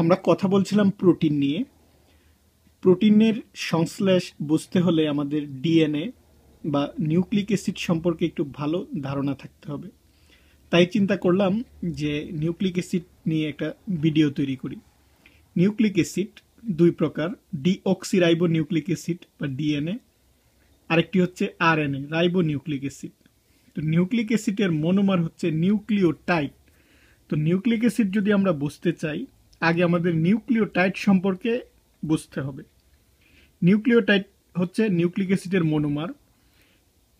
আমরা কথা বলছিলাম প্রোটিন নিয়ে প্রোটিনের সংশ্লেষ বুঝতে হলে আমাদের ডিএনএ বা নিউক্লিক অ্যাসিড সম্পর্কে একটু ভালো ধারণা থাকতে হবে তাই চিন্তা করলাম যে নিউক্লিক অ্যাসিড নিয়ে একটা ভিডিও তৈরি করি নিউক্লিক অ্যাসিড দুই প্রকার রাইবো নিউক্লিক অ্যাসিড বা ডিএনএ আরেকটি হচ্ছে আরএনএ রাইবো নিউক্লিক অ্যাসিড তো নিউক্লিক অ্যাসিডের মনোমার হচ্ছে নিউক্লিও টাইট তো নিউক্লিক অ্যাসিড যদি আমরা বুঝতে চাই আগে আমাদের নিউক্লিওটাইড সম্পর্কে বুঝতে হবে নিউক্লিওটাইড হচ্ছে নিউক্লিক অ্যাসিডের মনোমার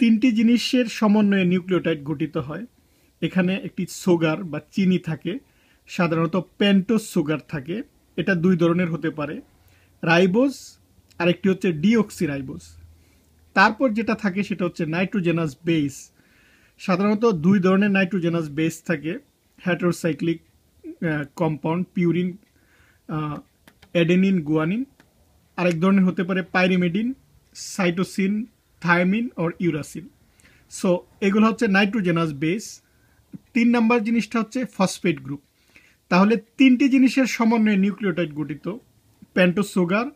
তিনটি জিনিসের সমন্বয়ে নিউক্লিওটাইড গঠিত হয় এখানে একটি সুগার বা চিনি থাকে সাধারণত পেন্টোস সুগার থাকে এটা দুই ধরনের হতে পারে রাইবোস আর একটি হচ্ছে ডিঅক্সি রাইবোস তারপর যেটা থাকে সেটা হচ্ছে নাইট্রোজেনাস বেস সাধারণত দুই ধরনের নাইট্রোজেনাস বেস থাকে heterocyclic compound purine adenine guanine আরেক ধরনের হতে পারে pyrimidine cytosine thymine or uracil so এগুলো হচ্ছে নাইট্রোজেনাস বেস তিন নাম্বার জিনিসটা হচ্ছে ফসফেট গ্রুপ তাহলে তিনটি জিনিসের সমন্বয়ে নিউক্লিওটাইড গঠিত প্যান্টো সুগার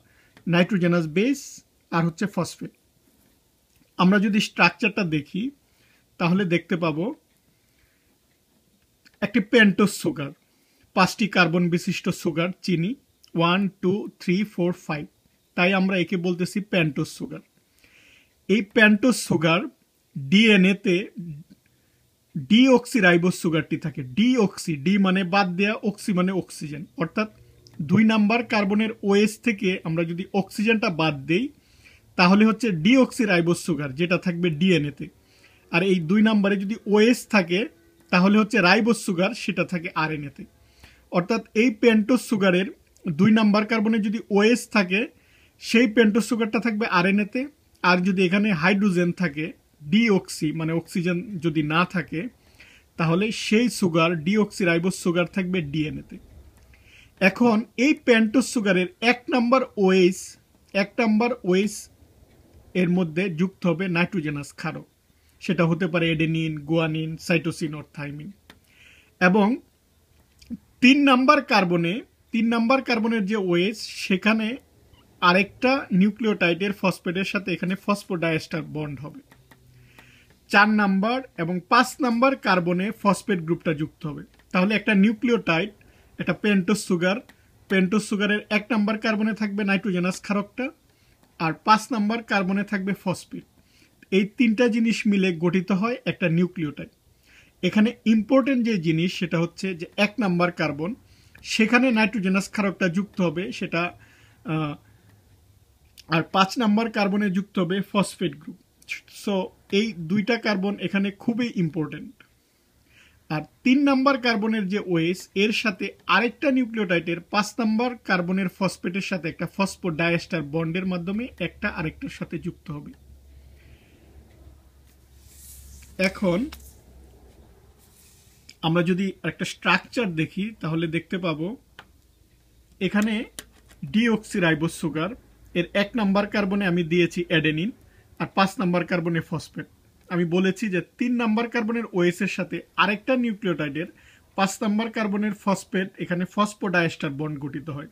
নাইট্রোজেনাস বেস আর হচ্ছে ফসফেট আমরা যদি স্ট্রাকচারটা দেখি তাহলে দেখতে পাবো একটি প্যান্টোস সুগার পাঁচটি কার্বন বিশিষ্ট সুগার চিনি one two three four five তাই আমরা একে বলতেছি প্যান্টোস সুগার এই প্যান্টোস সুগার ডিএনএতে রাইবোস সুগারটি থাকে ডিঅক্সি ডি মানে বাদ দেয়া অক্সি মানে অক্সিজেন অর্থাৎ দুই নাম্বার কার্বনের ওএস থেকে আমরা যদি অক্সিজেনটা বাদ দেই তাহলে হচ্ছে রাইবোস সুগার যেটা থাকবে ডিএনএতে আর এই দুই নাম্বারে যদি ওএস থাকে তাহলে হচ্ছে রাইবোস সুগার সেটা থাকে আরএনএতে অর্থাৎ এই পেন্টোস সুগারের দুই নাম্বার কার্বনে যদি ওএস থাকে সেই পেন্টোস সুগারটা থাকবে আরএনএতে আর যদি এখানে হাইড্রোজেন থাকে ডিঅক্সি মানে অক্সিজেন যদি না থাকে তাহলে সেই সুগার রাইবোস সুগার থাকবে ডিএনএতে এখন এই পেন্টোস সুগারের এক নাম্বার ওয়েস এক নাম্বার ওয়েস এর মধ্যে যুক্ত হবে নাইট্রোজেনাস ক্ষারক সেটা হতে পারে adenine guanine cytosine or thymine এবং তিন নাম্বার কার্বনে তিন নাম্বার কার্বনের যে ওয়েস সেখানে আরেকটা নিউক্লিওটাইডের ফসফেটের সাথে এখানে ফসফোডায়েস্টার বন্ড হবে চার নাম্বার এবং পাঁচ নাম্বার কার্বনে ফসফেট গ্রুপটা যুক্ত হবে তাহলে একটা নিউক্লিওটাইড একটা পেন্টোস সুগার পেন্টোস সুগারের এক নাম্বার কার্বনে থাকবে নাইট্রোজেনাস ক্ষারকটা আর পাঁচ নাম্বার কার্বনে থাকবে ফসফেট এই তিনটা জিনিস মিলে গঠিত হয় একটা নিউক্লিওটাইড এখানে ইম্পর্টেন্ট যে জিনিস সেটা হচ্ছে যে এক নাম্বার কার্বন সেখানে নাইট্রোজেনাস ক্ষারকটা যুক্ত হবে সেটা আর পাঁচ নাম্বার কার্বনে যুক্ত হবে ফসফেট গ্রুপ সো এই দুইটা কার্বন এখানে খুবই ইম্পর্টেন্ট আর তিন নাম্বার কার্বনের যে ওয়েস এর সাথে আরেকটা নিউক্লিওটাইটের পাঁচ নাম্বার কার্বনের ফসফেটের সাথে একটা ফসফো ডায়াস্টার বন্ডের মাধ্যমে একটা আরেকটার সাথে যুক্ত হবে এখন আমরা যদি একটা স্ট্রাকচার দেখি তাহলে দেখতে পাবো এখানে ডিঅক্সিরাইবোস সুগার এর এক নাম্বার কার্বনে আমি দিয়েছি অ্যাডেনিন আর পাঁচ নাম্বার কার্বনে ফসফেট আমি বলেছি যে তিন নাম্বার কার্বনের ওয়েসের সাথে আরেকটা নিউক্লিওটাইডের পাঁচ নাম্বার কার্বনের ফসফেট এখানে ফসফোডায়েস্টার বন্ড গঠিত হয়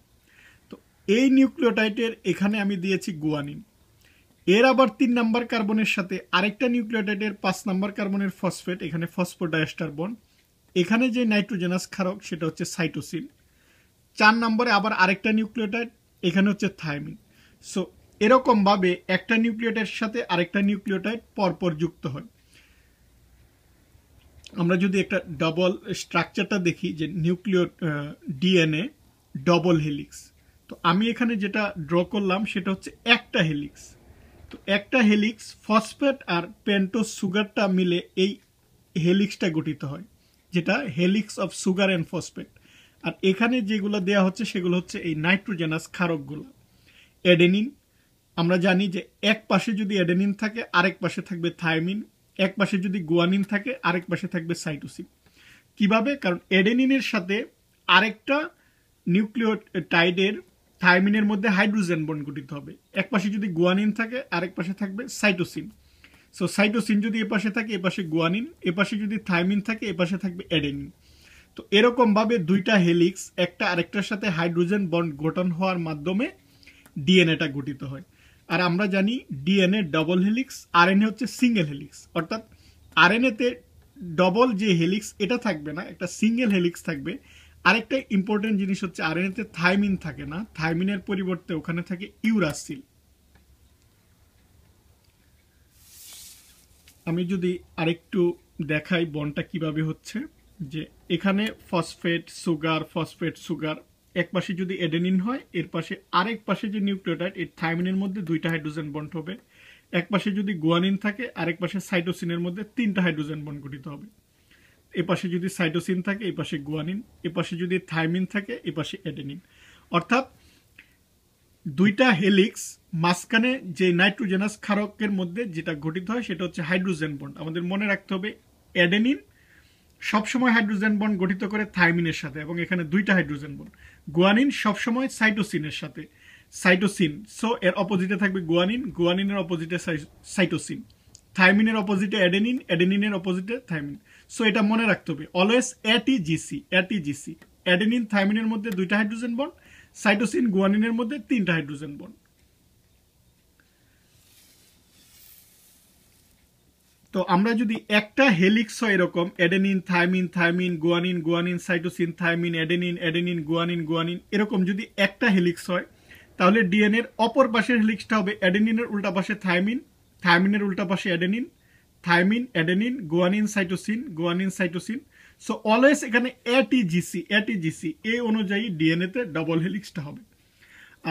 তো এই নিউক্লিওটাইডের এখানে আমি দিয়েছি গুয়ানিন এর আবার তিন নাম্বার কার্বনের সাথে আরেকটা নিউক্লিওটাইডের পাঁচ নাম্বার কার্বনের ফসফেট এখানে ফসফোডায়েস্টার বন্ড এখানে যে নাইট্রোজেনাস ক্ষারক সেটা হচ্ছে সাইটোসিন চার নম্বরে আবার আরেকটা নিউক্লিওটাইড এখানে হচ্ছে থাইমিন সো এরকমভাবে একটা নিউক্লিওটাইডের সাথে আরেকটা নিউক্লিওটাইড পরপর যুক্ত হয় আমরা যদি একটা ডবল স্ট্রাকচারটা দেখি যে নিউক্লিও ডিএনএ ডবল হেলিক্স তো আমি এখানে যেটা ড্র করলাম সেটা হচ্ছে একটা হেলিক্স তো একটা হেলিক্স ফসফেট আর পেন্টোস সুগারটা মিলে এই হেলিক্সটা গঠিত হয় যেটা helix of sugar and phosphate আর এখানে যেগুলো দেয়া হচ্ছে সেগুলো হচ্ছে এই নাইট্রোজেনাস ক্ষারকগুলো এডেনিন আমরা জানি যে এক পাশে যদি এডেনিন থাকে আরেক পাশে থাকবে থাইমিন এক পাশে যদি গুয়ানিন থাকে আরেক পাশে থাকবে সাইটোসিন কিভাবে কারণ এডেনিনের সাথে আরেকটা টাইডের থাইমিনের মধ্যে হাইড্রোজেন বন গঠিত হবে এক পাশে যদি গুয়ানিন থাকে আরেক পাশে থাকবে সাইটোসিন সো সাইটোসিন যদি এপাশে থাকে এপাশে গুয়ানিন এপাশে যদি থাইমিন থাকে এপাশে থাকবে অ্যাডেনিন তো এরকমভাবে দুইটা হেলিক্স একটা আরেকটার সাথে হাইড্রোজেন বন্ড গঠন হওয়ার মাধ্যমে ডিএনএটা গঠিত হয় আর আমরা জানি ডিএনএ ডবল হেলিক্স আরএনএ হচ্ছে সিঙ্গেল হেলিক্স অর্থাৎ আরএনএতে ডবল যে হেলিক্স এটা থাকবে না একটা সিঙ্গেল হেলিক্স থাকবে আরেকটা ইম্পর্টেন্ট জিনিস হচ্ছে আরএনএতে থাইমিন থাকে না থাইমিনের পরিবর্তে ওখানে থাকে ইউরাসিল আমি যদি আরেকটু দেখাই বনটা কিভাবে হচ্ছে যে এখানে ফসফেট সুগার ফসফেট সুগার এক পাশে যদি এডেনিন হয় এর পাশে আরেক পাশে যে নিউক্লিওটাইড এর থাইমিনের মধ্যে দুইটা হাইড্রোজেন বন্ড হবে এক পাশে যদি গুয়ানিন থাকে আরেক পাশে সাইটোসিনের মধ্যে তিনটা হাইড্রোজেন বন্ড গঠিত হবে এ পাশে যদি সাইটোসিন থাকে এ পাশে গোয়ানিন এ পাশে যদি থাইমিন থাকে এ পাশে এডেনিন অর্থাৎ দুইটা হেলিক্স মাঝখানে যে নাইট্রোজেনাস ক্ষারকের মধ্যে যেটা গঠিত হয় সেটা হচ্ছে হাইড্রোজেন বন্ড আমাদের মনে রাখতে হবে অ্যাডেনিন সবসময় হাইড্রোজেন বন্ড গঠিত করে থাইমিনের সাথে এবং এখানে দুইটা হাইড্রোজেন বন্ড গোয়ানিন সবসময় সাইটোসিনের সাথে সাইটোসিন সো এর অপোজিটে থাকবে গোয়ানিন গোয়ানিনের অপোজিটে সাইটোসিন থাইমিনের অপোজিটে অ্যাডেনিন অ্যাডেনিনের অপোজিটে থাইমিন সো এটা মনে রাখতে হবে অলওয়েজ অ্যাটিজিসি অ্যাটিজিসি অ্যাডেনিন থাইমিনের মধ্যে দুইটা হাইড্রোজেন বন্ড সাইটোসিন গুয়ানিনের মধ্যে তিনটা হাইড্রোজেন বন তো আমরা যদি একটা হেলিক্স হয় এরকম adenine thymine thymine guanine guanine cytosine thymine adenine adenine guanine guanine এরকম যদি একটা হেলিক্স হয় তাহলে ডিএনএ অপর পাশের হেলিক্সটা হবে এডেনিনের উল্টা পাশে থাইমিন থাইমিনের উল্টা পাশে adenine thymine adenine guanine cytosine guanine cytosine so always এখানে এটিজিসি এটিজিসি এ অনুযায়ী ডিএনএ তে ডবল হেলিক্সটা হবে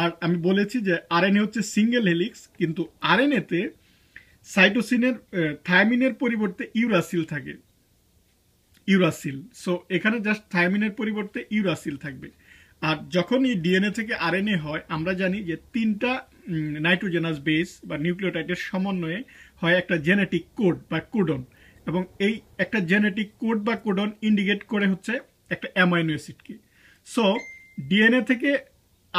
আর আমি বলেছি যে আরএনএ হচ্ছে সিঙ্গেল হেলিক্স কিন্তু তে সাইটোসিনের থায়ামিনের পরিবর্তে ইউরাসিল থাকে ইউরাসিল সো এখানে জাস্ট থায়ামিনের পরিবর্তে ইউরাসিল থাকবে আর যখন এই ডিএনএ থেকে আরএনএ হয় আমরা জানি যে তিনটা নাইট্রোজেনাস বেস বা নিউক্লিওটাইডের সমন্বয়ে হয় একটা জেনেটিক কোড বা কোডন এবং এই একটা জেনেটিক কোড বা কোডন ইন্ডিকেট করে হচ্ছে একটা অ্যামাইনো অ্যাসিডকে সো ডিএনএ থেকে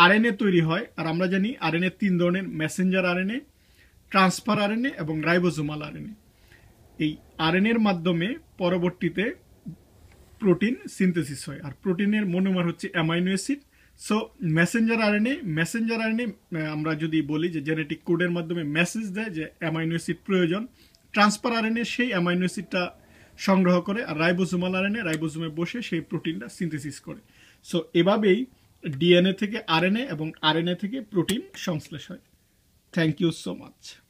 আর তৈরি হয় আর আমরা জানি আরএনএ তিন ধরনের মেসেঞ্জার আরএনএ ট্রান্সফার আরএনএ এবং রাইবোজোমাল আর এই এর মাধ্যমে পরবর্তীতে প্রোটিন সিনথেসিস হয় আর প্রোটিনের মনোমার হচ্ছে amino acid so messenger RNA messenger RNA আমরা যদি বলি যে জেনেটিক কোডের মাধ্যমে মেসেজ দেয় যে অ্যামাইনো অ্যাসিড প্রয়োজন ট্রান্সফার এনএ সেই অ্যামাইনো অ্যাসিডটা সংগ্রহ করে আর রাইবোজোমাল এনএ রাইবোজোমে বসে সেই প্রোটিনটা সিনথেসিস করে সো এভাবেই ডিএনএ থেকে আরএনএ এবং আরএনএ থেকে প্রোটিন সংশ্লেষ হয় থ্যাংক ইউ সো মাচ